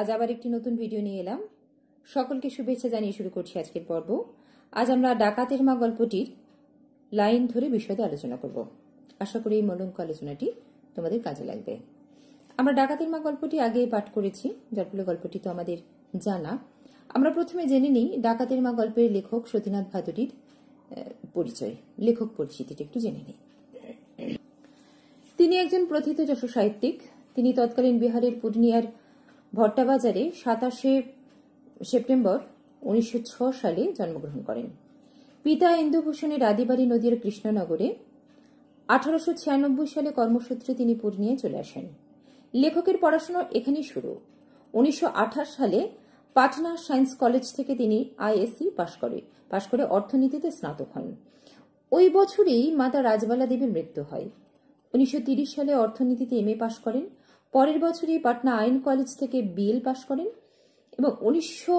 আজ আবার একটি নতুন ভিডিও নিয়ে এলাম সকলকে শুভেচ্ছা জানিয়ে শুরু করছি আজকের পর্ব আজ আমরা ডাকাতের মা গল্পটির লাইন ধরে বিষয়তে আলোচনা করব আশা করি এই মনোঙ্ক আলোচনাটি তোমাদের কাজে লাগবে আমরা ডাকাতের মা গল্পটি আগে পাঠ করেছি যার ফলে গল্পটি তো আমাদের জানা আমরা প্রথমে জেনে নিই ডাকাতের মা গল্পের লেখক সতীনাথ ভাদুরীর পরিচয় লেখক পরিচিতিটি একটু জেনে নিই তিনি একজন প্রথিত যশো সাহিত্যিক তিনি তৎকালীন বিহারের পূর্ণিয়ার ভট্টাবাজারে সাতাশে সেপ্টেম্বর উনিশশো সালে জন্মগ্রহণ করেন পিতা ইন্দুভূষণের আদিবাড়ি নদীর কৃষ্ণনগরে আঠারোশো সালে কর্মসূত্রে তিনি পুরী নিয়ে চলে আসেন লেখকের পড়াশোনা এখানেই শুরু উনিশশো সালে পাটনা সায়েন্স কলেজ থেকে তিনি আইএসসি পাশ করে পাশ করে অর্থনীতিতে স্নাতক হন ওই বছরেই মাতা রাজবালা দেবীর মৃত্যু হয় উনিশশো সালে অর্থনীতিতে এম এ পাশ করেন পরের বছরই পাটনা আইন কলেজ থেকে বিএল পাশ করেন এবং উনিশশো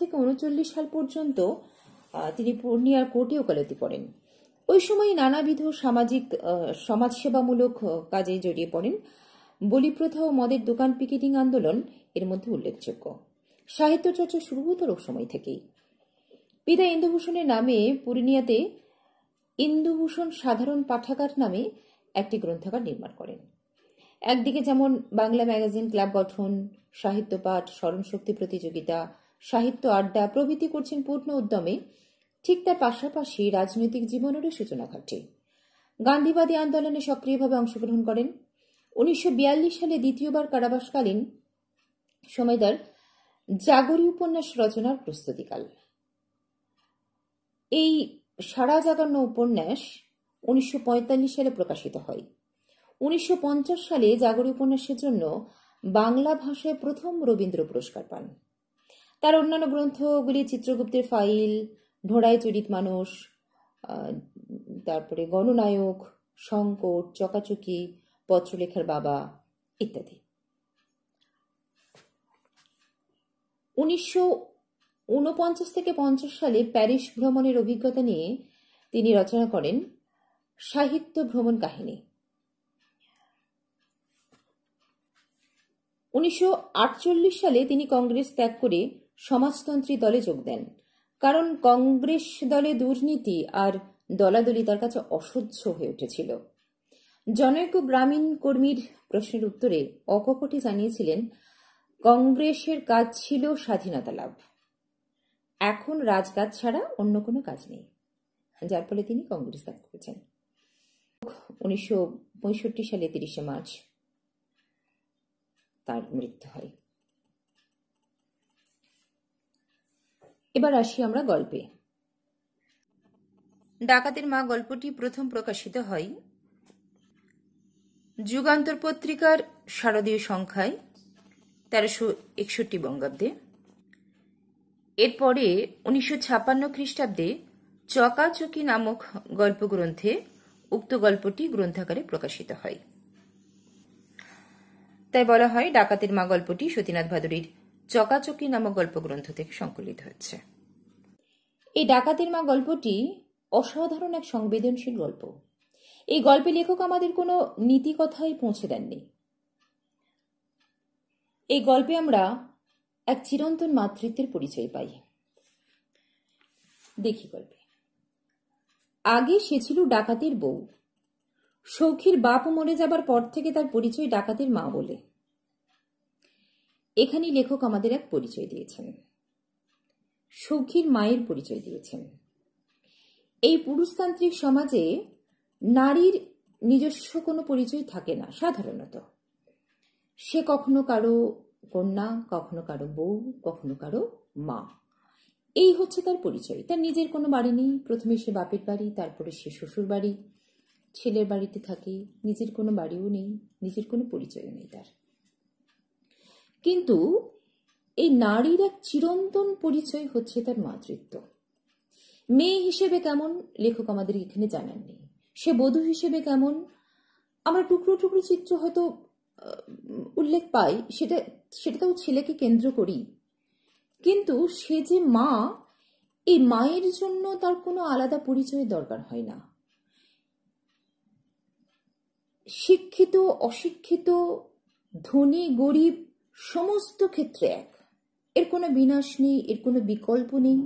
থেকে উনচল্লিশ সাল পর্যন্ত তিনি পূর্ণিয়ার কোর্টে ওকালতি করেন ওই সময় নানাবিধ সামাজিক সমাজসেবামূলক কাজে জড়িয়ে পড়েন বলিপ্রথা ও মদের দোকান পিকেটিং আন্দোলন এর মধ্যে উল্লেখযোগ্য সাহিত্য চর্চা শুরু হতো সময় থেকেই পিতা ইন্দুভূষণের নামে পূর্ণিয়াতে ইন্দুভূষণ সাধারণ পাঠাগার নামে একটি গ্রন্থাগার নির্মাণ করেন একদিকে যেমন বাংলা ম্যাগাজিন ক্লাব গঠন সাহিত্য পাঠ স্মরণশক্তি প্রতিযোগিতা সাহিত্য আড্ডা প্রভৃতি করছেন পূর্ণ উদ্যমে ঠিক তার পাশাপাশি রাজনৈতিক জীবনেরও সূচনা ঘটে গান্ধীবাদী আন্দোলনে সক্রিয়ভাবে অংশগ্রহণ করেন উনিশশো সালে দ্বিতীয়বার কারাবাসকালীন সময়দার জাগরী উপন্যাস রচনার প্রস্তুতিকাল এই সারা জাগান্ন উপন্যাস উনিশশো সালে প্রকাশিত হয় উনিশশো সালে জাগরী উপন্যাসের জন্য বাংলা ভাষায় প্রথম রবীন্দ্র পুরস্কার পান তার অন্যান্য গ্রন্থগুলি চিত্রগুপ্তের ফাইল ঢোড়াই চরিত মানুষ তারপরে গণনায়ক সংকট চকাচকি পত্রলেখার বাবা ইত্যাদি উনিশশো থেকে পঞ্চাশ সালে প্যারিস ভ্রমণের অভিজ্ঞতা নিয়ে তিনি রচনা করেন সাহিত্য ভ্রমণ কাহিনী উনিশশো সালে তিনি কংগ্রেস ত্যাগ করে সমাজতন্ত্রী দলে যোগ দেন কারণ কংগ্রেস দলে দুর্নীতি আর দলাদলি তার কাছে অসহ্য হয়ে উঠেছিল জনৈক গ্রামীণ কর্মীর প্রশ্নের উত্তরে অকপটে জানিয়েছিলেন কংগ্রেসের কাজ ছিল স্বাধীনতা লাভ এখন রাজকাজ ছাড়া অন্য কোনো কাজ নেই যার ফলে তিনি কংগ্রেস ত্যাগ করেছেন উনিশশো সালে তিরিশে মার্চ তার মৃত্যু হয় এবার আসি আমরা গল্পে ডাকাতের মা গল্পটি প্রথম প্রকাশিত হয় যুগান্তর পত্রিকার শারদীয় সংখ্যায় তেরোশো একষট্টি বঙ্গাব্দে এরপরে উনিশশো ছাপান্ন খ্রিস্টাব্দে চকাচকি নামক গল্পগ্রন্থে উক্ত গল্পটি গ্রন্থাকারে প্রকাশিত হয় তাই বলা হয় ডাকাতের মা গল্পটি সতীনাথ ভাদুরীর চকাচকি নামক গল্পগ্রন্থ থেকে সংকলিত হয়েছে এই ডাকাতের মা গল্পটি অসাধারণ এক সংবেদনশীল গল্প এই গল্পে লেখক আমাদের কোনো নীতি কথাই পৌঁছে দেননি এই গল্পে আমরা এক চিরন্তন মাতৃত্বের পরিচয় পাই দেখি গল্পে আগে সে ছিল ডাকাতের বউ সৌখীর বাপও মরে যাবার পর থেকে তার পরিচয় ডাকাতের মা বলে এখানেই লেখক আমাদের এক পরিচয় দিয়েছেন সৌখীর মায়ের পরিচয় দিয়েছেন এই পুরুষতান্ত্রিক সমাজে নারীর নিজস্ব কোনো পরিচয় থাকে না সাধারণত সে কখনো কারো কন্যা কখনো কারো বউ কখনো কারো মা এই হচ্ছে তার পরিচয় তার নিজের কোনো বাড়ি নেই প্রথমে সে বাপের বাড়ি তারপরে সে শ্বশুর বাড়ি ছেলের বাড়িতে থাকে নিজের কোনো বাড়িও নেই নিজের কোনো পরিচয় নেই তার কিন্তু এই নারীর এক চিরন্তন পরিচয় হচ্ছে তার মাতৃত্ব মেয়ে হিসেবে কেমন লেখক আমাদের এখানে জানাননি সে বধূ হিসেবে কেমন আমরা টুকরো টুকরো চিত্র হয়তো উল্লেখ পাই সেটা সেটা তাও ছেলেকে কেন্দ্র করি কিন্তু সে যে মা এই মায়ের জন্য তার কোনো আলাদা পরিচয়ের দরকার হয় না শিক্ষিত অশিক্ষিত ধনী গরিব সমস্ত ক্ষেত্রে এক এর কোনো বিনাশ নেই এর কোনো বিকল্প নেই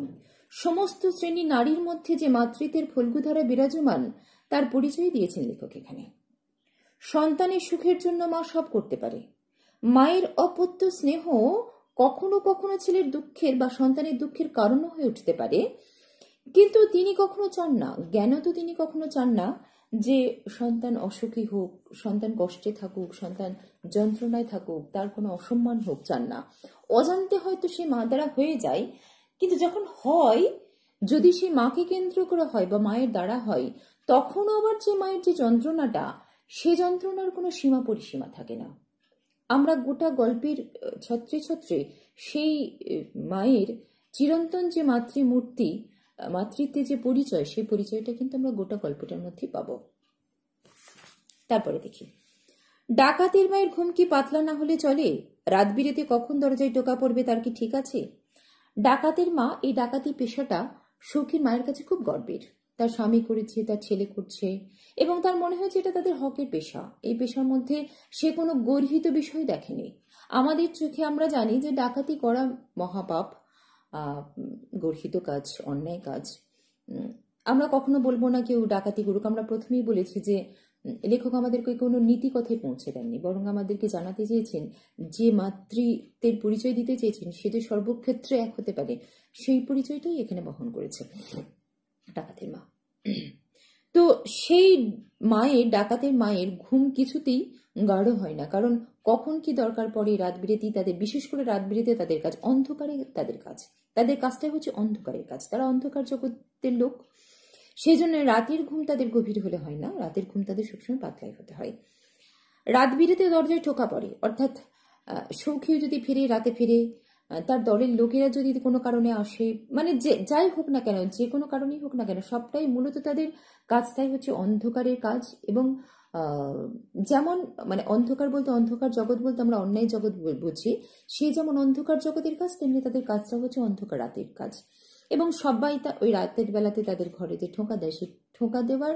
সমস্ত শ্রেণী নারীর মধ্যে যে মাতৃত্বের ফলগুধারা বিরাজমান তার পরিচয় দিয়েছেন লেখক এখানে সন্তানের সুখের জন্য মা সব করতে পারে মায়ের অপত্য স্নেহ কখনো কখনো ছেলের দুঃখের বা সন্তানের দুঃখের কারণও হয়ে উঠতে পারে কিন্তু তিনি কখনো চান না জ্ঞান তো তিনি কখনো চান না যে সন্তান অসুখী হোক সন্তান কষ্টে থাকুক সন্তান যন্ত্রণায় থাকুক তার কোনো অসম্মান হোক চান না অজান্তে হয়তো সে মা দ্বারা হয়ে যায় কিন্তু যখন হয় যদি সে মাকে কেন্দ্র করে হয় বা মায়ের দ্বারা হয় তখন আবার যে মায়ের যে যন্ত্রণাটা সে যন্ত্রণার কোনো সীমা পরিসীমা থাকে না আমরা গোটা গল্পের ছত্রে ছত্রে সেই মায়ের চিরন্তন যে মাতৃমূর্তি মাতৃত্বের যে পরিচয় সেই পরিচয়টা কিন্তু আমরা গোটা গল্পটার মধ্যে পাবো তারপরে দেখি ডাকাতের মায়ের ঘুম কি পাতলা না হলে চলে রাত বিরেতে কখন দরজায় টোকা পড়বে তার কি ঠিক আছে ডাকাতের মা এই ডাকাতি পেশাটা সৌখীর মায়ের কাছে খুব গর্বের তার স্বামী করেছে তার ছেলে করছে এবং তার মনে হয়েছে এটা তাদের হকের পেশা এই পেশার মধ্যে সে কোনো গর্হিত বিষয় দেখেনি আমাদের চোখে আমরা জানি যে ডাকাতি করা মহাপাপ গর্হিত কাজ অন্যায় কাজ আমরা কখনো বলবো না কেউ ডাকাতি করুক আমরা প্রথমেই বলেছি যে লেখক আমাদেরকে কোনো নীতি কথায় পৌঁছে দেননি বরং আমাদেরকে জানাতে চেয়েছেন যে মাতৃত্বের পরিচয় দিতে চেয়েছেন সে যে সর্বক্ষেত্রে এক হতে পারে সেই পরিচয়টাই এখানে বহন করেছে ডাকাতের মা তো সেই মায়ের ডাকাতের মায়ের ঘুম কিছুতেই গাঢ় হয় না কারণ কখন কি দরকার পড়ে রাত বিরেতি তাদের বিশেষ করে রাত বিরেতে তাদের কাজ অন্ধকারে তাদের কাজ তাদের কাজটাই হচ্ছে অন্ধকারের কাজ তারা অন্ধকার জগতের লোক সেই জন্য রাতের ঘুম তাদের গভীর হলে হয় না রাতের ঘুম তাদের সবসময় পাতলাই হতে হয় রাত বিরেতে দরজায় ঠোকা পড়ে অর্থাৎ সৌখিও যদি ফিরে রাতে ফিরে তার দলের লোকেরা যদি কোনো কারণে আসে মানে যে যাই হোক না কেন যে কোনো কারণেই হোক না কেন সবটাই মূলত তাদের কাজটাই হচ্ছে অন্ধকারের কাজ এবং যেমন মানে অন্ধকার বলতে অন্ধকার জগৎ বলতে আমরা অন্যায় জগৎ বুঝি সে যেমন অন্ধকার জগতের কাজ তেমনি তাদের কাজটা হচ্ছে অন্ধকার রাতের কাজ এবং সবাই তা ওই রাতের বেলাতে তাদের ঘরে যে ঠোঁকা দেয় সেই ঠোঁকা দেওয়ার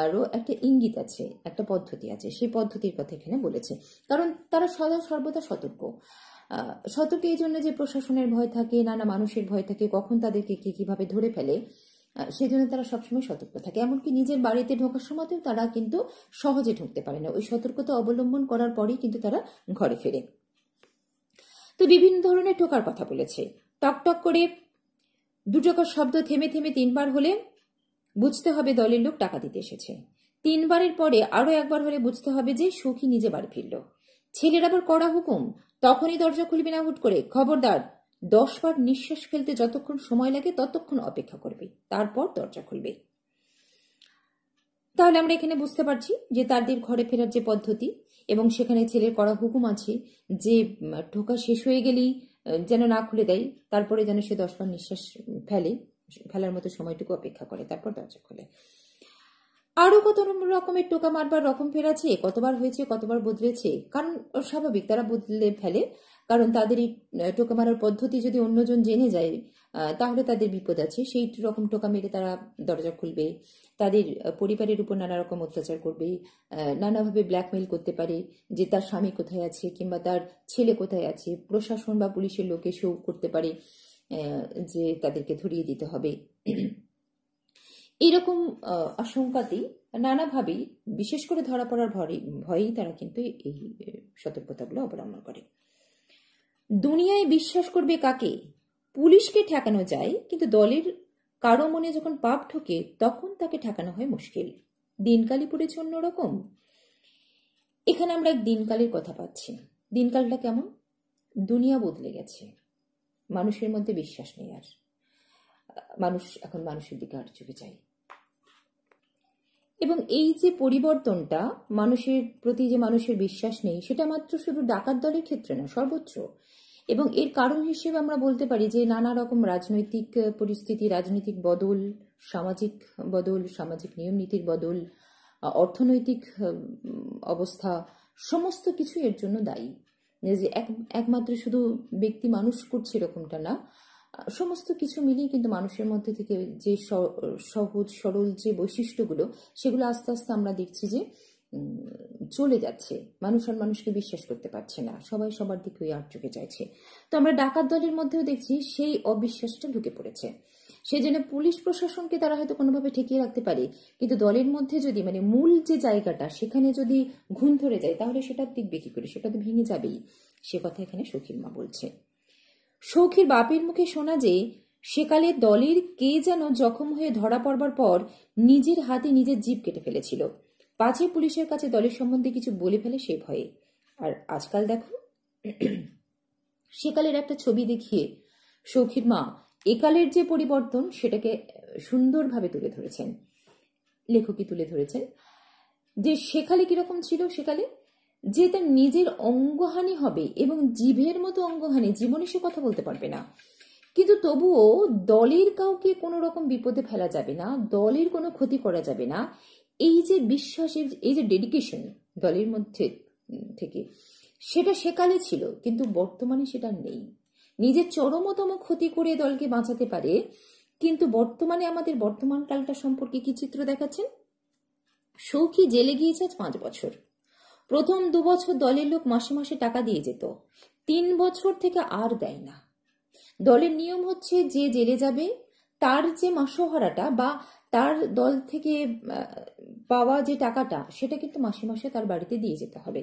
আরও একটা ইঙ্গিত আছে একটা পদ্ধতি আছে সেই পদ্ধতির কথা এখানে বলেছে কারণ তারা সদা সর্বদা সতর্ক সতর্ক এই জন্য যে প্রশাসনের ভয় থাকে নানা মানুষের ভয় থাকে কখন তাদেরকে কে কীভাবে ধরে ফেলে সেই জন্য তারা সবসময় সতর্ক থাকে এমনকি নিজের বাড়িতে ঢোকার সময়তেও তারা কিন্তু সহজে ঢুকতে পারে না ওই সতর্কতা অবলম্বন করার পরেই কিন্তু তারা ঘরে ফেরে তো বিভিন্ন ধরনের ঠোকার কথা বলেছে টকটক করে দুটোকার শব্দ থেমে থেমে তিনবার হলে বুঝতে হবে দলের লোক টাকা দিতে এসেছে তিনবারের পরে আরও একবার হলে বুঝতে হবে যে সুখী নিজে বাড়ি ফিরল ছেলের আবার কড়া হুকুম তখনই দরজা খুলবে না হুট করে খবরদার দশবার নিঃশ্বাস ফেলতে যতক্ষণ সময় লাগে ততক্ষণ অপেক্ষা করবে তারপর দরজা খুলবে তাহলে আমরা এখানে বুঝতে পারছি যে তাদের ঘরে ফেরার যে পদ্ধতি এবং সেখানে ছেলের করা হুকুম আছে যে ঢোকা শেষ হয়ে গেলেই যেন না খুলে দেয় তারপরে যেন সে দশবার নিঃশ্বাস ফেলে ফেলার মতো সময়টুকু অপেক্ষা করে তারপর দরজা খোলে আরও কত রকমের টোকা মারবার রকম ফেরাছে কতবার হয়েছে কতবার বদলেছে কারণ স্বাভাবিক তারা বদলে ফেলে কারণ তাদের এই টোকা মারার পদ্ধতি যদি অন্যজন জেনে যায় তাহলে তাদের বিপদ আছে সেই রকম টোকা মেরে তারা দরজা খুলবে তাদের পরিবারের উপর নানা রকম অত্যাচার করবে নানাভাবে ব্ল্যাকমেল করতে পারে যে তার স্বামী কোথায় আছে কিংবা তার ছেলে কোথায় আছে প্রশাসন বা পুলিশের লোকে সেও করতে পারে যে তাদেরকে ধরিয়ে দিতে হবে এরকম আশঙ্কাতেই নানাভাবেই বিশেষ করে ধরা পড়ার ভয়ে ভয়েই তারা কিন্তু এই সতর্কতাগুলো অবলম্বন করে দুনিয়ায় বিশ্বাস করবে কাকে পুলিশকে ঠেকানো যায় কিন্তু দলের কারো মনে যখন পাপ ঠকে তখন তাকে ঠেকানো হয় মুশকিল দিনকালীপুরে জন্য রকম এখানে আমরা এক দিনকালের কথা পাচ্ছি দিনকালটা কেমন দুনিয়া বদলে গেছে মানুষের মধ্যে বিশ্বাস নেই আর মানুষ এখন মানুষের দিকে আর চোখে যায় এবং এই যে পরিবর্তনটা মানুষের প্রতি যে মানুষের বিশ্বাস নেই সেটা মাত্র শুধু ডাকাত দলের ক্ষেত্রে না সর্বোচ্চ এবং এর কারণ হিসেবে আমরা বলতে পারি যে নানা রকম রাজনৈতিক পরিস্থিতি রাজনৈতিক বদল সামাজিক বদল সামাজিক নিয়ম নীতির বদল অর্থনৈতিক অবস্থা সমস্ত কিছু এর জন্য দায়ী যে এক একমাত্র শুধু ব্যক্তি মানুষ করছে এরকমটা না সমস্ত কিছু মিলিয়ে কিন্তু মানুষের মধ্যে থেকে যে সহজ সরল যে বৈশিষ্ট্যগুলো সেগুলো আস্তে আস্তে আমরা দেখছি যে চলে যাচ্ছে মানুষ আর মানুষকে বিশ্বাস করতে পারছে না সবাই সবার দিকে ওই আর চুকে চাইছে তো আমরা ডাকাত দলের মধ্যেও দেখছি সেই অবিশ্বাসটা ঢুকে পড়েছে সেই জন্য পুলিশ প্রশাসনকে তারা হয়তো কোনোভাবে ঠেকিয়ে রাখতে পারে কিন্তু দলের মধ্যে যদি মানে মূল যে জায়গাটা সেখানে যদি ঘুম ধরে যায় তাহলে সেটার দিক কি করে সেটা তো ভেঙে যাবেই সে কথা এখানে মা বলছে সৌখীর বাপের মুখে শোনা যে সেকালে দলের কে যেন জখম হয়ে ধরা পড়বার পর নিজের হাতে নিজের জীব কেটে ফেলেছিল পাঁচে পুলিশের কাছে দলের সম্বন্ধে কিছু বলে ফেলে সে ভয়ে আর আজকাল দেখো সেকালের একটা ছবি দেখিয়ে সৌখীর মা একালের যে পরিবর্তন সেটাকে সুন্দরভাবে তুলে ধরেছেন লেখকই তুলে ধরেছেন যে সেকালে কিরকম ছিল সেকালে যে তার নিজের অঙ্গহানি হবে এবং জীবের মতো অঙ্গহানি জীবনে সে কথা বলতে পারবে না কিন্তু তবুও দলের কাউকে কোনো রকম বিপদে ফেলা যাবে না দলের কোনো ক্ষতি করা যাবে না এই যে বিশ্বাসের এই যে ডেডিকেশন দলের মধ্যে থেকে সেটা সেকালে ছিল কিন্তু বর্তমানে সেটা নেই নিজের চরমতম ক্ষতি করে দলকে বাঁচাতে পারে কিন্তু বর্তমানে আমাদের বর্তমান কালটা সম্পর্কে কি চিত্র দেখাচ্ছেন সৌখী জেলে গিয়েছে আজ পাঁচ বছর প্রথম দু বছর দলের লোক মাসে মাসে টাকা দিয়ে যেত তিন বছর থেকে আর দেয় না দলের নিয়ম হচ্ছে যে জেলে যাবে তার যে মাসোহারাটা বা তার দল থেকে পাওয়া যে টাকাটা সেটা কিন্তু মাসে মাসে তার বাড়িতে দিয়ে যেতে হবে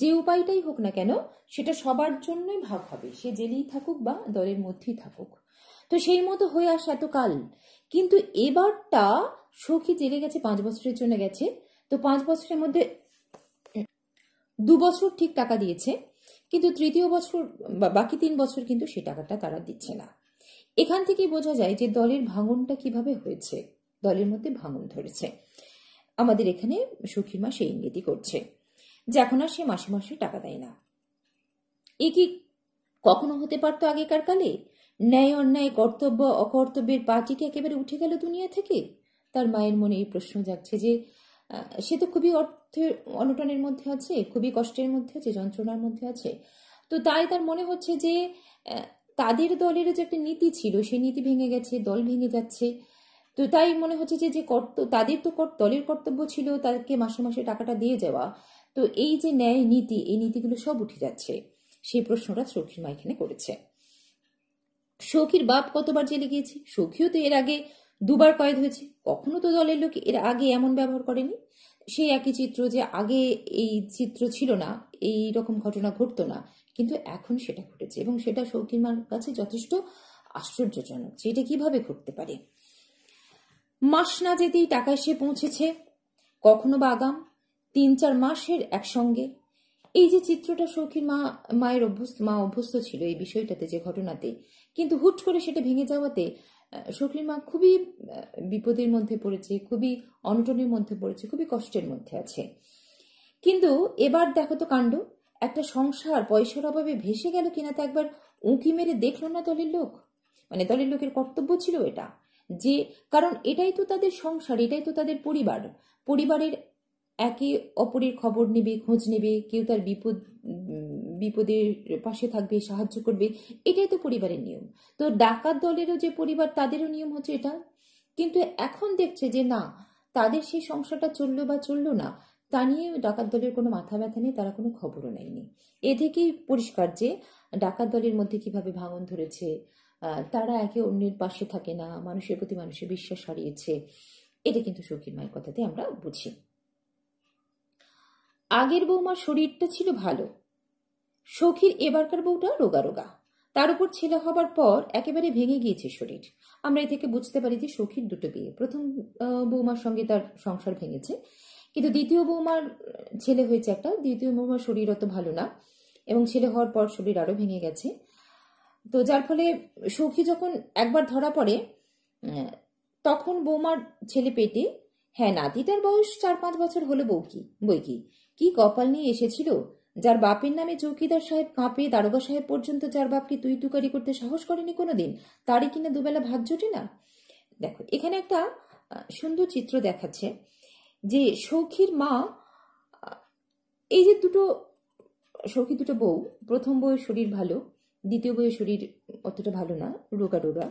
যে উপায়টাই হোক না কেন সেটা সবার জন্যই ভাগ হবে সে জেলেই থাকুক বা দলের মধ্যেই থাকুক তো সেই মতো হয়ে এত এতকাল কিন্তু এবারটা সখী জেলে গেছে পাঁচ বছরের জন্য গেছে তো পাঁচ বছরের মধ্যে দু বছর ঠিক টাকা দিয়েছে কিন্তু তৃতীয় বছর বাকি তিন বছর কিন্তু সে টাকাটা তারা দিচ্ছে না এখান থেকে বোঝা যায় যে দলের ভাঙনটা কিভাবে হয়েছে দলের মধ্যে ভাঙন ধরেছে আমাদের এখানে সুখীর মা সেই ইঙ্গিতই করছে যে এখন আর সে মাসে মাসে টাকা দেয় না এ কি কখনো হতে পারতো আগেকার কালে ন্যায় অন্যায় কর্তব্য অকর্তব্যের পাটিকে একেবারে উঠে গেল দুনিয়া থেকে তার মায়ের মনে এই প্রশ্ন যাচ্ছে যে সে তো খুবই অর্থের অনটনের মধ্যে আছে খুবই কষ্টের মধ্যে আছে যন্ত্রণার মধ্যে আছে তো তাই তার মনে হচ্ছে যে তাদের দলের যে একটা নীতি ছিল সেই নীতি ভেঙে গেছে দল ভেঙে যাচ্ছে তো তাই মনে হচ্ছে যে যে কর্ত তাদের তো দলের কর্তব্য ছিল তাকে মাসে মাসে টাকাটা দিয়ে যাওয়া তো এই যে ন্যায় নীতি এই নীতিগুলো সব উঠে যাচ্ছে সেই প্রশ্নটা সৌখীর মা এখানে করেছে সৌখীর বাপ কতবার জেলে গিয়েছে সৌখীও তো এর আগে দুবার কয়েদ হয়েছে কখনো তো দলের লোক এর আগে এমন ব্যবহার করেনি সেই একই চিত্র যে আগে এই চিত্র ছিল না এই রকম ঘটনা ঘটতো না কিন্তু এখন সেটা ঘটেছে এবং সেটা শৌকিমার কাছে যথেষ্ট আশ্চর্যজনক যে এটা কিভাবে ঘটতে পারে মাস না যেতেই টাকা সে পৌঁছেছে কখনো বা আগাম তিন চার মাসের একসঙ্গে এই যে চিত্রটা শৌখিন মা মায়ের অভ্যস্ত মা অভ্যস্ত ছিল এই বিষয়টাতে যে ঘটনাতে কিন্তু হুট করে সেটা ভেঙে যাওয়াতে শর্টলি মা খুবই বিপদের মধ্যে পড়েছে খুবই অনটনের মধ্যে পড়েছে খুবই কষ্টের মধ্যে আছে কিন্তু এবার দেখো তো কাণ্ড একটা সংসার পয়সার অভাবে ভেসে গেল কিনা তা একবার উঁকি মেরে দেখলো না দলের লোক মানে দলের লোকের কর্তব্য ছিল এটা যে কারণ এটাই তো তাদের সংসার এটাই তো তাদের পরিবার পরিবারের একে অপরের খবর নেবে খোঁজ নেবে কেউ তার বিপদ বিপদের পাশে থাকবে সাহায্য করবে এটাই তো পরিবারের নিয়ম তো ডাকাত দলেরও যে পরিবার তাদেরও নিয়ম হচ্ছে এটা কিন্তু এখন দেখছে যে না তাদের সেই সংসারটা চললো বা চললো না তা নিয়ে ডাকাত দলের কোনো মাথা ব্যথা নেই তারা কোনো খবরও নেয়নি এ থেকেই পরিষ্কার যে ডাকাত দলের মধ্যে কিভাবে ভাঙন ধরেছে তারা একে অন্যের পাশে থাকে না মানুষের প্রতি মানুষের বিশ্বাস হারিয়েছে এটা কিন্তু সৌখিন মায়ের কথাতে আমরা বুঝি আগের বৌমার শরীরটা ছিল ভালো সখীর এবারকার বউটা রোগা রোগা তার উপর ছেলে হবার পর একেবারে ভেঙে গিয়েছে শরীর আমরা এ থেকে বুঝতে পারি যে সখীর দুটো বিয়ে প্রথম বৌমার সঙ্গে তার সংসার ভেঙেছে কিন্তু দ্বিতীয় বৌমার ছেলে হয়েছে একটা দ্বিতীয় বৌমার শরীর অত ভালো না এবং ছেলে হওয়ার পর শরীর আরও ভেঙে গেছে তো যার ফলে সখী যখন একবার ধরা পড়ে তখন বৌমার ছেলে পেটে হ্যাঁ নাতিটার বয়স চার পাঁচ বছর হলো বউ কি বই কি কি কপাল নিয়ে এসেছিল যার বাপের নামে চৌকিদার সাহেব কাঁপে দারোগা সাহেব পর্যন্ত যার বাপকে তুই তুকারি করতে সাহস করেনি কোনোদিন তারই কিনা দুবেলা ভাত জোটে না দেখো এখানে একটা সুন্দর চিত্র দেখাচ্ছে যে সৌখীর মা এই যে দুটো সৌখী দুটো বউ প্রথম বউয়ের শরীর ভালো দ্বিতীয় বউয়ের শরীর অতটা ভালো না রোগা রোগা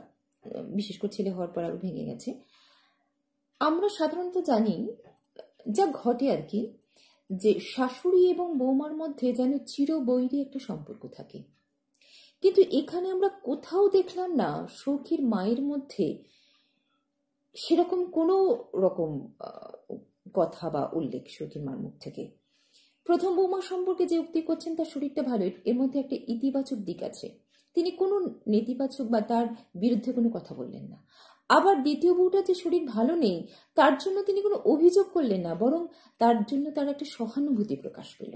বিশেষ করে ছেলে হওয়ার পর আরও ভেঙে গেছে আমরা সাধারণত জানি যা ঘটে আর কি যে শাশুড়ি এবং বৌমার মধ্যে যেন চিরবৈরী একটা সম্পর্ক থাকে কিন্তু এখানে আমরা কোথাও দেখলাম না সৌখীর মায়ের মধ্যে সেরকম কোনো রকম কথা বা উল্লেখ সৌখীর মার মুখ থেকে প্রথম বৌমা সম্পর্কে যে উক্তি করছেন তার শরীরটা ভালো এর মধ্যে একটা ইতিবাচক দিক আছে তিনি কোনো নেতিবাচক বা তার বিরুদ্ধে কোনো কথা বললেন না আবার দ্বিতীয় বউটা যে শরীর ভালো নেই তার জন্য তিনি কোনো অভিযোগ করলেন না বরং তার জন্য তার একটা সহানুভূতি প্রকাশ পেল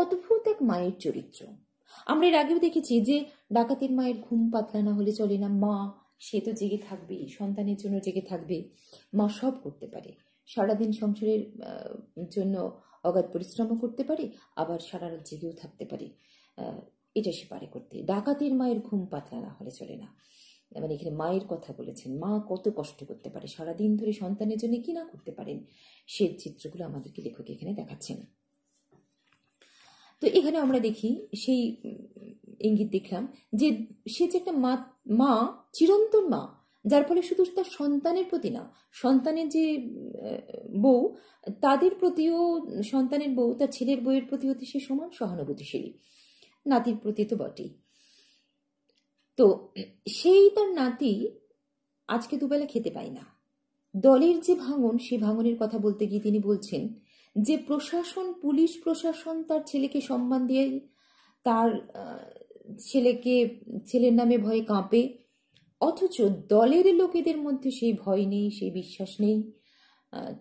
অদ্ভুত এক মায়ের চরিত্র আমরা এর আগেও দেখেছি যে ডাকাতের মায়ের ঘুম পাতলা না হলে চলে না মা সে তো জেগে থাকবে সন্তানের জন্য জেগে থাকবে মা সব করতে পারে সারাদিন সংসারের জন্য অগাধ পরিশ্রমও করতে পারে আবার সারা রাত জেগেও থাকতে পারে এটা সে পারে করতে ডাকাতের মায়ের ঘুম পাতলা না হলে চলে না মানে এখানে মায়ের কথা বলেছেন মা কত কষ্ট করতে পারে সারাদিন ধরে সন্তানের জন্য কি না করতে পারেন সে চিত্রগুলো আমাদেরকে লেখক এখানে দেখাচ্ছেন তো এখানে আমরা দেখি সেই ইঙ্গিত দেখলাম যে সে যে একটা মা মা চিরন্তন মা যার ফলে শুধু তার সন্তানের প্রতি না সন্তানের যে বউ তাদের প্রতিও সন্তানের বউ তার ছেলের বউয়ের প্রতি হতে সে সমান সহানুভূতিশীল নাতির প্রতি তো বটেই তো সেই তার নাতি আজকে দুবেলা খেতে পায় না দলের যে ভাঙন সে ভাঙনের কথা বলতে গিয়ে তিনি বলছেন যে প্রশাসন পুলিশ প্রশাসন তার ছেলেকে সম্মান দিয়ে তার ছেলেকে ছেলের নামে ভয়ে কাঁপে অথচ দলের লোকেদের মধ্যে সেই ভয় নেই সেই বিশ্বাস নেই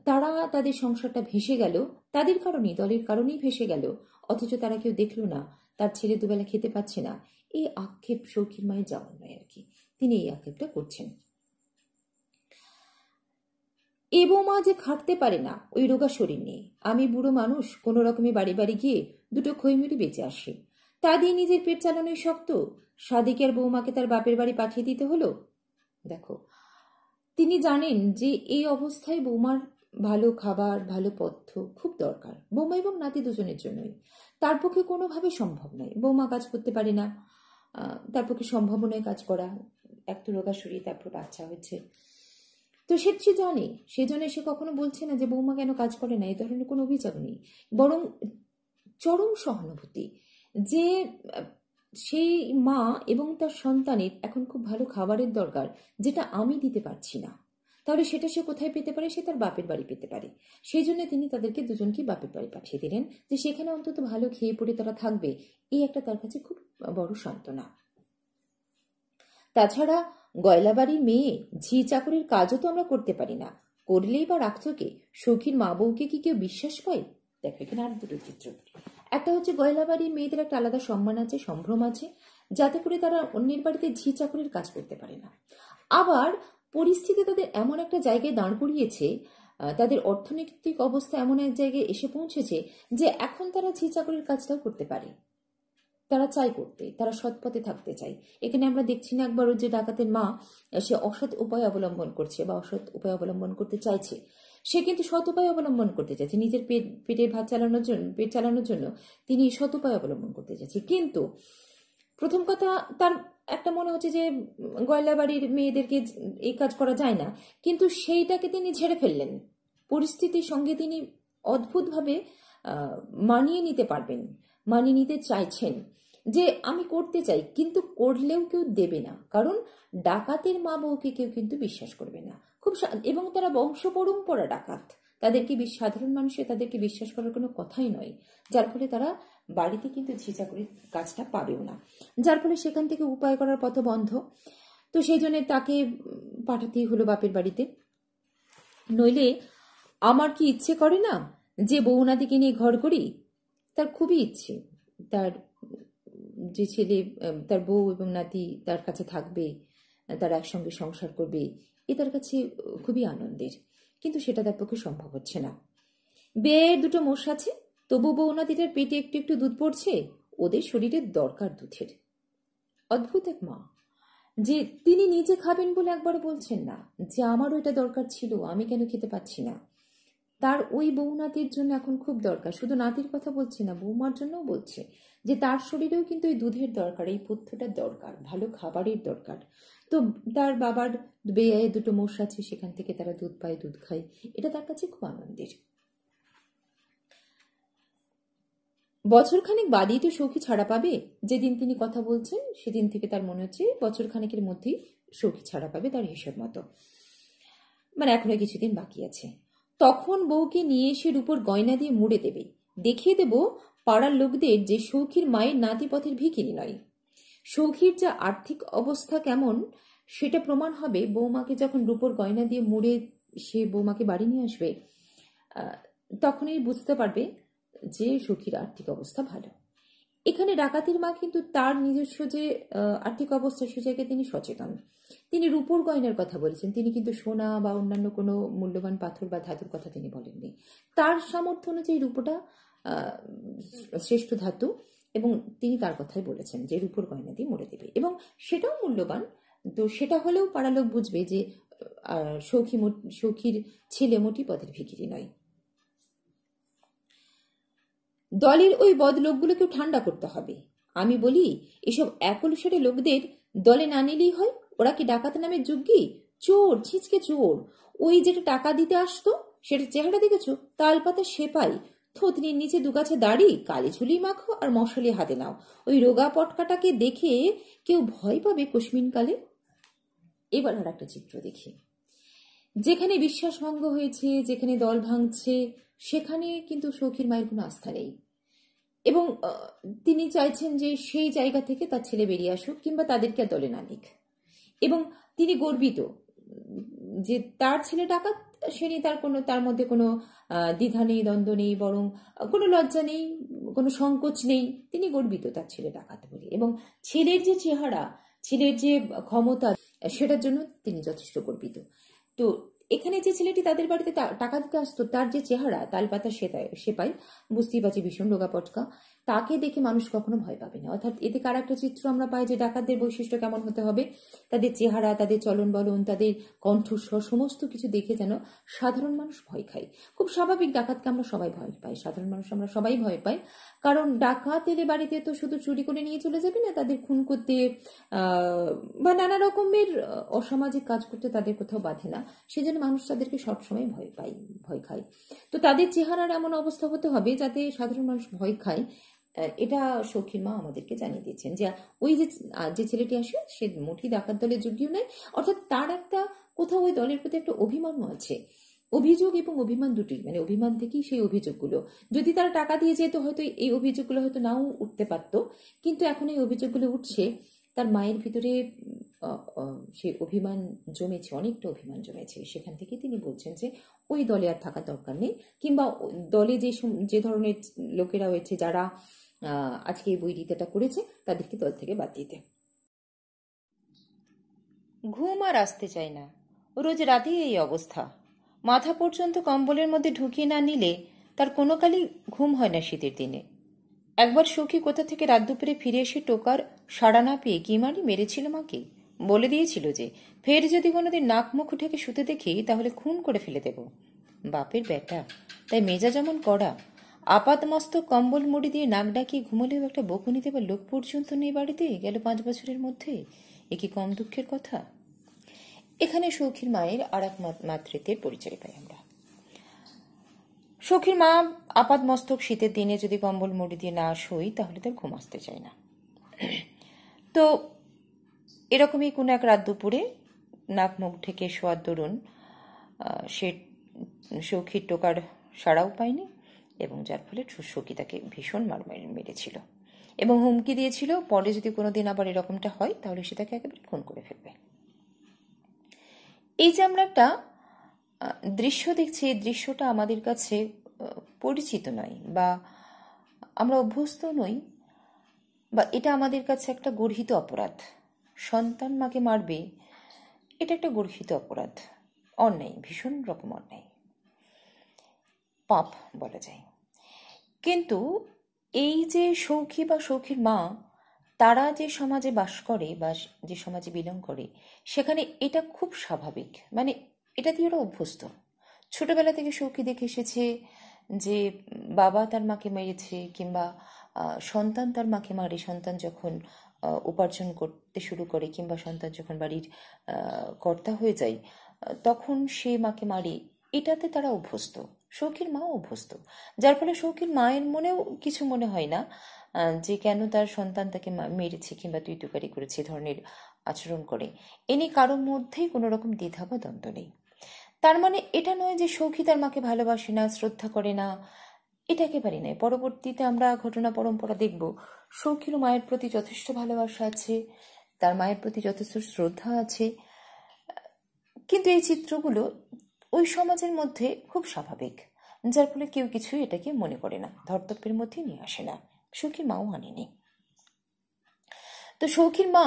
তারা তাদের সংসারটা ভেসে গেল তাদের কারণেই দলের কারণেই ভেসে গেল অথচ তারা কেউ দেখল না তার ছেলে দুবেলা খেতে পাচ্ছে না এই আক্ষেপ শৌখিন মায়ের যেমন নয় আর কি তিনি এই আক্ষেপটা করছেন এ বৌমা যে খাটতে পারে না ওই রোগা শরীর নিয়ে আমি বুড়ো মানুষ কোনো রকমে বাড়ি বাড়ি গিয়ে দুটো খৈমুড়ি বেঁচে আসে তা দিয়ে নিজের পেট চালানোই শক্ত সাদিকের বৌমাকে তার বাপের বাড়ি পাঠিয়ে দিতে হলো দেখো তিনি জানেন যে এই অবস্থায় বৌমার ভালো খাবার ভালো পথ্য খুব দরকার বৌমা এবং নাতি দুজনের জন্যই তার পক্ষে কোনোভাবে সম্ভব নয় বৌমা কাজ করতে পারে না তার পক্ষে সম্ভাবনায় কাজ করা এক তো শরীর তারপর বাচ্চা হয়েছে তো সে সে জানে সে জানে সে কখনো বলছে না যে বৌমা কেন কাজ করে না এই ধরনের কোনো অভিযোগ নেই বরং চরম সহানুভূতি যে সেই মা এবং তার সন্তানের এখন খুব ভালো খাবারের দরকার যেটা আমি দিতে পারছি না তাহলে সেটা সে কোথায় পেতে পারে সে তার বাপের বাড়ি পেতে পারে সেই জন্য তিনি তাদেরকে দুজনকে বাপের বাড়ি পাঠিয়ে দিলেন যে সেখানে অন্তত ভালো খেয়ে পড়ে তারা থাকবে এই একটা তার কাছে খুব বড় সান্ত্বনা তাছাড়া গয়লাবাড়ির মেয়ে ঝি চাকরির কাজও তো আমরা করতে পারি না করলেই বা কে সখীর মা বউকে কি কেউ বিশ্বাস পায় দেখো এখানে আর দুটো চিত্র একটা হচ্ছে গয়লাবাড়ির মেয়েদের একটা আলাদা সম্মান আছে সম্ভ্রম আছে যাতে করে তারা অন্যের বাড়িতে ঝি চাকরির কাজ করতে পারে না আবার পরিস্থিতি তাদের এমন একটা জায়গায় দাঁড় করিয়েছে তাদের অর্থনৈতিক অবস্থা এমন এক জায়গায় এসে পৌঁছেছে যে এখন তারা যে চাকরির কাজটাও করতে পারে তারা চাই করতে তারা সৎ পথে থাকতে চায় এখানে আমরা দেখছি না একবারও যে ডাকাতের মা সে অসৎ উপায় অবলম্বন করছে বা অসৎ উপায় অবলম্বন করতে চাইছে সে কিন্তু সৎ উপায় অবলম্বন করতে চাইছে নিজের পেট পেটের ভাত চালানোর জন্য পেট চালানোর জন্য তিনি সৎ উপায় অবলম্বন করতে চাইছে কিন্তু প্রথম কথা তার একটা মনে হচ্ছে যে গয়লা বাড়ির মেয়েদেরকে এই কাজ করা যায় না কিন্তু সেইটাকে তিনি ঝেড়ে ফেললেন পরিস্থিতির সঙ্গে তিনি অদ্ভুতভাবে মানিয়ে নিতে পারবেন মানিয়ে নিতে চাইছেন যে আমি করতে চাই কিন্তু করলেও কেউ দেবে না কারণ ডাকাতের মা বউকে কেউ কিন্তু বিশ্বাস করবে না খুব এবং তারা বংশ পরম্পরা ডাকাত তাদেরকে সাধারণ মানুষের তাদেরকে বিশ্বাস করার কোনো কথাই নয় যার ফলে তারা বাড়িতে কিন্তু ঝি চাকরির কাজটা পাবেও না যার ফলে সেখান থেকে উপায় করার পথ বন্ধ তো সেই জন্য তাকে পাঠাতেই হলো বাপের বাড়িতে নইলে আমার কি ইচ্ছে করে না যে বৌনাদিকে নিয়ে ঘর করি তার খুবই ইচ্ছে তার যে ছেলে তার বউ এবং নাতি তার কাছে থাকবে তার একসঙ্গে সংসার করবে এ তার কাছে খুবই আনন্দের কিন্তু সেটা তার পক্ষে সম্ভব হচ্ছে না বেয়ের দুটো মোষ আছে তবু বউ দিটার পেটে একটু একটু দুধ পড়ছে ওদের শরীরের দরকার দুধের অদ্ভুত এক মা যে তিনি নিজে খাবেন বলে একবার বলছেন না যে আমারও এটা দরকার ছিল আমি কেন খেতে পাচ্ছি না তার ওই বউ নাতির জন্য এখন খুব দরকার শুধু নাতির কথা বলছে না বৌমার জন্যও বলছে যে তার শরীরেও কিন্তু এই দুধের দরকার এই পথ্যটার দরকার ভালো খাবারের দরকার তো তার বাবার বেয়ে দুটো মোষ আছে সেখান থেকে তারা দুধ পায় দুধ খায় এটা তার কাছে খুব আনন্দের বছরখানেক বাদেই তো সৌখী ছাড়া পাবে যেদিন তিনি কথা বলছেন সেদিন থেকে তার মনে হচ্ছে বছরখানেকের মধ্যেই সৌখী ছাড়া পাবে তার হিসাব মতো মানে এখনো কিছুদিন বাকি আছে তখন বউকে নিয়ে এসে রূপর গয়না দিয়ে মুড়ে দেবে দেখিয়ে দেব পাড়ার লোকদের যে সৌখীর মায়ের নাতিপথের ভিকিনি নয় সৌখীর যা আর্থিক অবস্থা কেমন সেটা প্রমাণ হবে বৌমাকে যখন রূপোর গয়না দিয়ে মুড়ে সে বৌমাকে বাড়ি নিয়ে আসবে তখনই বুঝতে পারবে যে সখীর আর্থিক অবস্থা ভালো এখানে ডাকাতির মা কিন্তু তার নিজস্ব যে আর্থিক অবস্থা সে জায়গায় তিনি সচেতন তিনি রূপোর গয়নার কথা বলেছেন তিনি কিন্তু সোনা বা অন্যান্য কোনো মূল্যবান পাথর বা ধাতুর কথা তিনি বলেননি তার সামর্থ্য অনুযায়ী রূপোটা শ্রেষ্ঠ ধাতু এবং তিনি তার কথাই বলেছেন যে রূপোর গয়না দিয়ে মরে দেবে এবং সেটাও মূল্যবান তো সেটা হলেও পাড়ালোক বুঝবে যে সৌখী সৌখীর ছেলে মোটি পদের ভিকিরি নয় দলের ওই লোকগুলোকেও ঠান্ডা করতে হবে আমি বলি এসব একলসরে লোকদের দলে না নিলেই হয় ওরা কি ডাকাত নামে যোগ্যী চোর ছিচকে চোর ওই যেটা টাকা দিতে আসতো সেটা চেহারা দেখেছো তাল পাতা সেপাই থতনির নিচে গাছে দাড়ি কালি ঝুলি মাখো আর মশালি হাতে নাও ওই রোগা পটকাটাকে দেখে কেউ ভয় পাবে কালে এবার আর একটা চিত্র দেখি যেখানে বিশ্বাসভঙ্গ হয়েছে যেখানে দল ভাঙছে সেখানে কিন্তু সৌখীর মায়ের কোনো আস্থা নেই এবং তিনি চাইছেন যে সেই জায়গা থেকে তার ছেলে বেরিয়ে আসুক কিংবা তাদেরকে দলে না নিক এবং তিনি গর্বিত যে তার ছেলে ডাকাত সেটি তার কোনো তার মধ্যে কোনো দ্বিধা নেই দ্বন্দ্ব নেই বরং কোনো লজ্জা নেই কোনো সংকোচ নেই তিনি গর্বিত তার ছেলে ডাকাত বলে এবং ছেলের যে চেহারা ছেলের যে ক্ষমতা সেটার জন্য তিনি যথেষ্ট গর্বিত তো এখানে যে ছেলেটি তাদের বাড়িতে টাকা দিতে আসতো তার যে চেহারা তালপাতা সে সে বুঝতেই পারছি ভীষণ রোগা পটকা তাকে দেখে মানুষ কখনো ভয় পাবে না অর্থাৎ এতে কার একটা চিত্র আমরা পাই যে ডাকাতদের বৈশিষ্ট্য কেমন হতে হবে তাদের চেহারা তাদের চলন বলন তাদের কণ্ঠস্বর সমস্ত কিছু দেখে যেন সাধারণ মানুষ ভয় খায় খুব স্বাভাবিক ডাকাতকে আমরা সবাই ভয় পাই সাধারণ মানুষ আমরা সবাই ভয় পাই কারণ ডাকাত এদের বাড়িতে তো শুধু চুরি করে নিয়ে চলে যাবে না তাদের খুন করতে বা নানা রকমের অসামাজিক কাজ করতে তাদের কোথাও বাধে না সেজন্য মানুষ তাদেরকে সবসময় ভয় পায় ভয় খায় তো তাদের চেহারার এমন অবস্থা হতে হবে যাতে সাধারণ মানুষ ভয় খায় এটা সখীর মা আমাদেরকে জানিয়ে দিয়েছেন যে ওই যে যে ছেলেটি আসে সে মুঠি ডাকাত দলে যোগ্যীয় নাই অর্থাৎ তার একটা কোথাও ওই দলের প্রতি একটা অভিমানও আছে অভিযোগ এবং অভিমান দুটি মানে অভিমান থেকেই সেই অভিযোগগুলো যদি তারা টাকা দিয়ে যেত হয়তো এই অভিযোগগুলো হয়তো নাও উঠতে পারতো কিন্তু এখন এই অভিযোগগুলো উঠছে তার মায়ের ভিতরে সে অভিমান জমেছে অনেকটা অভিমান জমেছে সেখান থেকে তিনি বলছেন যে ওই দলে আর থাকা দরকার নেই কিংবা দলে যে যে ধরনের লোকেরা হয়েছে যারা আজকে এই বৈরিতাটা করেছে তাদেরকে দল থেকে বাদ দিতে ঘুম আর আসতে চায় না রোজ রাতেই এই অবস্থা মাথা পর্যন্ত কম্বলের মধ্যে ঢুকিয়ে না নিলে তার কোনো কালই ঘুম হয় না শীতের দিনে একবার সখী কোথা থেকে রাত দুপুরে ফিরে এসে টোকার সাড়া না পেয়ে কিমারি মেরেছিল মাকে বলে দিয়েছিল যে ফের যদি কোনোদিন নাক মুখ ঢেকে শুতে দেখি তাহলে খুন করে ফেলে দেব বাপের বেটা তাই মেজাজ যেমন কড়া আপাতমস্তক কম্বল মুড়ি দিয়ে নাক ডাকিয়ে ঘুমলেও একটা বকুনি দেবার লোক পর্যন্ত নেই বাড়িতে গেল পাঁচ বছরের মধ্যে এ কি কম দুঃখের কথা এখানে সৌখীর মায়ের আর এক মাতৃত্বের পরিচয় পাই আমরা সখীর মা আপাত মস্তক শীতের দিনে যদি কম্বল মুড়ি দিয়ে না শুই তাহলে তার ঘুম আসতে চায় না তো এরকমই কোনো এক রাত দুপুরে নাক মুখ ঢেকে শোয়ার দরুন সে সৌখীর টোকার সাড়াও পায়নি এবং যার ফলে সুসকি তাকে ভীষণ মার মেরেছিল এবং হুমকি দিয়েছিল পরে যদি কোনোদিন আবার এরকমটা হয় তাহলে সে তাকে একেবারে খুন করে ফেলবে এই যে আমরা একটা দৃশ্য দেখছি এই দৃশ্যটা আমাদের কাছে পরিচিত নয় বা আমরা অভ্যস্ত নই বা এটা আমাদের কাছে একটা গর্হিত অপরাধ সন্তান মাকে মারবে এটা একটা গর্হিত অপরাধ অন্যায় ভীষণ রকম অন্যায় পাপ বলা যায় কিন্তু এই যে সৌখী বা সৌখীর মা তারা যে সমাজে বাস করে বা যে সমাজে বিলং করে সেখানে এটা খুব স্বাভাবিক মানে এটা দিয়ে ওরা অভ্যস্ত ছোটবেলা থেকে সৌখী দেখে এসেছে যে বাবা তার মাকে মেরেছে কিংবা সন্তান তার মাকে মারে সন্তান যখন উপার্জন করতে শুরু করে কিংবা সন্তান যখন বাড়ির কর্তা হয়ে যায় তখন সে মাকে মারে এটাতে তারা অভ্যস্ত সৌখীর মাও অভ্যস্ত যার ফলে সৌখীর মায়ের মনেও কিছু মনে হয় না যে কেন তার সন্তান তাকে মেরেছে কিংবা তুই তুকারি করেছে ধরনের আচরণ করে এ নিয়ে কারোর মধ্যেই কোনো রকম দ্বিধা বা দ্বন্দ্ব নেই তার মানে এটা নয় যে সৌখী তার মাকে ভালোবাসে না শ্রদ্ধা করে না এটা একেবারে নয় পরবর্তীতে আমরা ঘটনা পরম্পরা দেখব সৌখীরও মায়ের প্রতি যথেষ্ট ভালোবাসা আছে তার মায়ের প্রতি যথেষ্ট শ্রদ্ধা আছে কিন্তু এই চিত্রগুলো ওই সমাজের মধ্যে খুব স্বাভাবিক যার ফলে কেউ কিছুই এটাকে মনে করে না ধর্তব্যের মধ্যে নিয়ে আসে না সৌখীর মাও আনেনি তো সৌখীর মা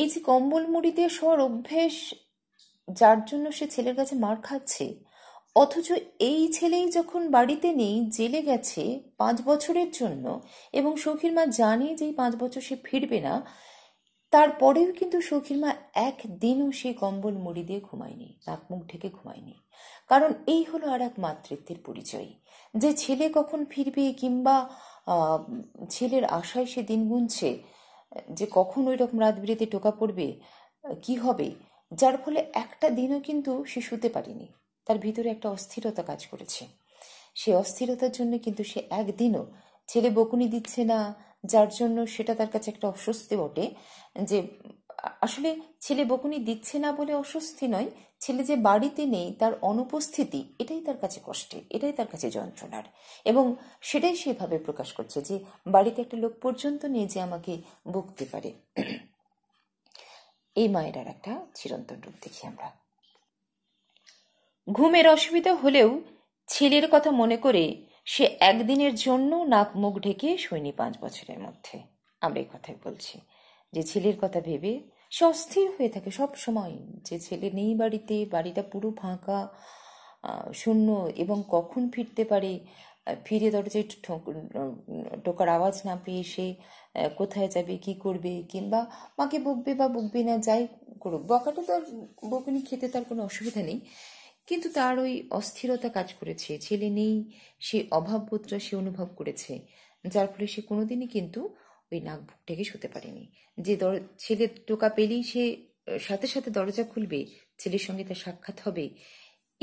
এই যে কম্বল মুড়ি দিয়ে শোয়ার অভ্যেস যার জন্য সে ছেলের কাছে মার খাচ্ছে অথচ এই ছেলেই যখন বাড়িতে নেই জেলে গেছে পাঁচ বছরের জন্য এবং সৌখীর মা জানে যে পাঁচ বছর সে ফিরবে না তারপরেও কিন্তু সখীর মা একদিনও সে কম্বল মুড়ি দিয়ে ঘুমায়নি নাক মুখ ঢেকে ঘুমায়নি কারণ এই হলো আর এক মাতৃত্বের পরিচয় যে ছেলে কখন ফিরবে কিংবা ছেলের আশায় সে দিন গুনছে যে কখন ওই রকম রাত বিরেতে টোকা পড়বে কি হবে যার ফলে একটা দিনও কিন্তু সে শুতে পারেনি তার ভিতরে একটা অস্থিরতা কাজ করেছে সে অস্থিরতার জন্য কিন্তু সে একদিনও ছেলে বকুনি দিচ্ছে না যার জন্য সেটা তার কাছে একটা অস্বস্তি বটে যে আসলে ছেলে বকুনি দিচ্ছে না বলে অস্বস্তি নয় ছেলে যে বাড়িতে নেই তার অনুপস্থিতি এটাই তার কাছে কষ্টের এটাই তার কাছে যন্ত্রণার এবং সেটাই সেভাবে প্রকাশ করছে যে বাড়িতে একটা লোক পর্যন্ত নেই যে আমাকে বকতে পারে এই মায়ের আর একটা চিরন্তন রূপ দেখি আমরা ঘুমের অসুবিধা হলেও ছেলের কথা মনে করে সে একদিনের জন্য নাক মুখ ঢেকে শোয়নি পাঁচ বছরের মধ্যে আমরা এই কথাই বলছি যে ছেলের কথা ভেবে সে অস্থির হয়ে থাকে সব সময় যে ছেলে নেই বাড়িতে বাড়িটা পুরো ফাঁকা শূন্য এবং কখন ফিরতে পারে ফিরে দরজায় টোকার আওয়াজ না পেয়ে সে কোথায় যাবে কি করবে কিংবা মাকে বকবে বা বকবে না যাই করুক বকাটা তো আর বকুনি খেতে তার কোনো অসুবিধা নেই কিন্তু তার ওই অস্থিরতা কাজ করেছে ছেলে নেই সেই অভাববোধটা সে অনুভব করেছে যার ফলে সে কোনোদিনই কিন্তু ওই নাক বুক ঢেকে শুতে পারেনি যে দর ছেলের টোকা পেলেই সে সাথে সাথে দরজা খুলবে ছেলের সঙ্গে তার সাক্ষাৎ হবে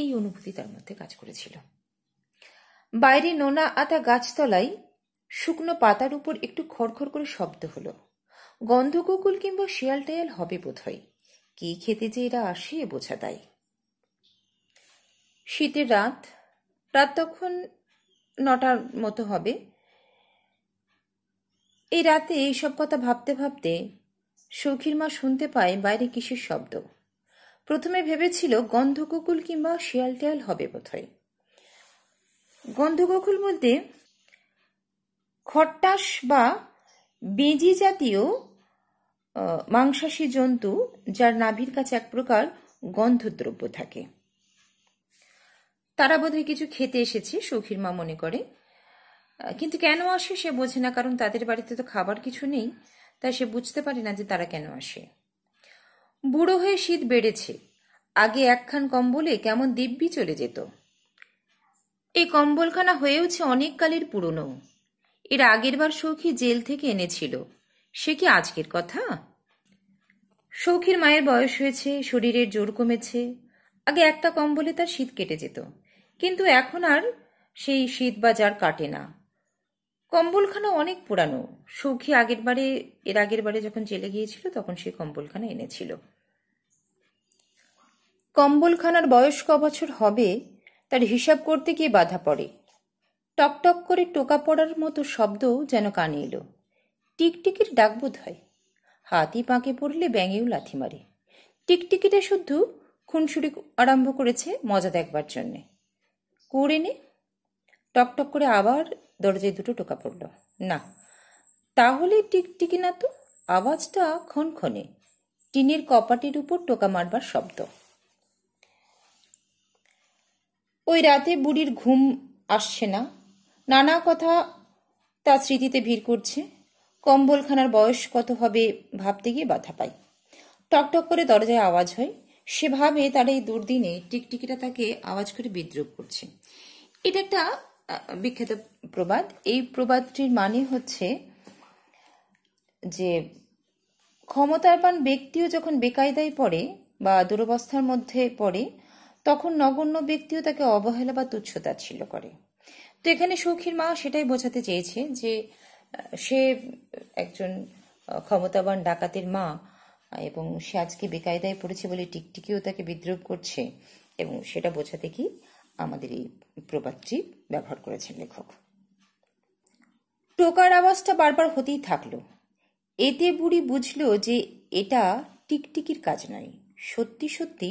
এই অনুভূতি তার মধ্যে কাজ করেছিল বাইরে নোনা আতা গাছতলায় শুকনো পাতার উপর একটু খড়খড় করে শব্দ হলো গন্ধকুকুল কিংবা শিয়াল টায়াল হবে বোধ হয় কি খেতে যে এরা আসে বোঝা দেয় শীতের রাত রাত তখন নটার মতো হবে এই রাতে এইসব কথা ভাবতে ভাবতে সখীর মা শুনতে পায় বাইরে কিসের শব্দ প্রথমে ভেবেছিল গন্ধকুকুল কিংবা শিয়াল টিয়াল হবে বোধহয় গন্ধকুকুল বলতে খট্টাস বা বেজি জাতীয় মাংসাশী জন্তু যার নাভির কাছে এক প্রকার গন্ধদ্রব্য থাকে তারা বোধহয় কিছু খেতে এসেছে সৌখীর মা মনে করে কিন্তু কেন আসে সে বোঝে না কারণ তাদের বাড়িতে তো খাবার কিছু নেই তাই সে বুঝতে পারে না যে তারা কেন আসে বুড়ো হয়ে শীত বেড়েছে আগে একখান কম্বলে কেমন দিব্যি চলে যেত এই কম্বলখানা হয়েওছে অনেক কালের পুরনো এর আগের বার সৌখী জেল থেকে এনেছিল সে কি আজকের কথা সৌখীর মায়ের বয়স হয়েছে শরীরের জোর কমেছে আগে একটা কম্বলে তার শীত কেটে যেত কিন্তু এখন আর সেই শীত বাজার কাটে না কম্বলখানা অনেক পুরানো সৌখী আগের বারে এর আগের বারে যখন জেলে গিয়েছিল তখন সেই কম্বলখানা এনেছিল কম্বলখানার বয়স ক বছর হবে তার হিসাব করতে গিয়ে বাধা পড়ে টকটক করে টোকা পড়ার মতো শব্দ যেন কানে এলো টিকটিকির ডাকবোধ হয় হাতি পাঁকে পড়লে ব্যাঙেও লাথি মারে টিকটিকিটা শুধু খুনসুরি আরম্ভ করেছে মজা দেখবার জন্যে কুড় নে টকটক করে আবার দরজায় দুটো টোকা পড়ল না তাহলে টিকটিকি না তো আওয়াজটা ক্ষণক্ষণে টিনের কপাটির উপর টোকা মারবার শব্দ ওই রাতে বুড়ির ঘুম আসছে না নানা কথা তার স্মৃতিতে ভিড় করছে কম্বলখানার বয়স কত হবে ভাবতে গিয়ে বাধা পাই টকটক করে দরজায় আওয়াজ হয় সে ভাবে তার এই দুর্দিনে টিকটিকিটা তাকে আওয়াজ করে বিদ্রুপ করছে এটা একটা বিখ্যাত প্রবাদ এই প্রবাদটির মানে হচ্ছে যে পান ব্যক্তিও যখন বেকায়দায় পড়ে বা দুরবস্থার মধ্যে পড়ে তখন নগণ্য ব্যক্তিও তাকে অবহেলা বা তুচ্ছতা ছিল করে তো এখানে সৌখীর মা সেটাই বোঝাতে চেয়েছে যে সে একজন ক্ষমতাবান ডাকাতের মা এবং সে আজকে বেকায়দায় পড়েছে বলে টিকটিকিও তাকে বিদ্রোহ করছে এবং সেটা বোঝাতে কি আমাদের এই প্রবাদটি ব্যবহার করেছেন লেখক টোকার আওয়াজটা বারবার হতেই থাকলো এতে বুড়ি বুঝল যে এটা টিকটিকির কাজ নয় সত্যি সত্যি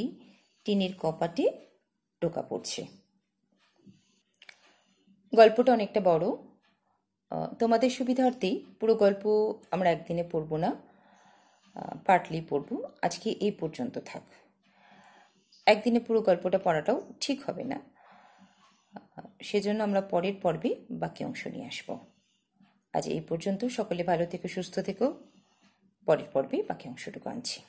টিনের কপাটে টোকা পড়ছে গল্পটা অনেকটা বড় তোমাদের সুবিধার্থেই পুরো গল্প আমরা একদিনে পড়ব না পার্টলি পড়ব আজকে এই পর্যন্ত থাক একদিনে পুরো গল্পটা পড়াটাও ঠিক হবে না সেজন্য আমরা পরের পর্বে বাকি অংশ নিয়ে আসব আজ এই পর্যন্ত সকলে ভালো থেকে সুস্থ থেকেও পরের পর্বে বাকি অংশটুকু আনছি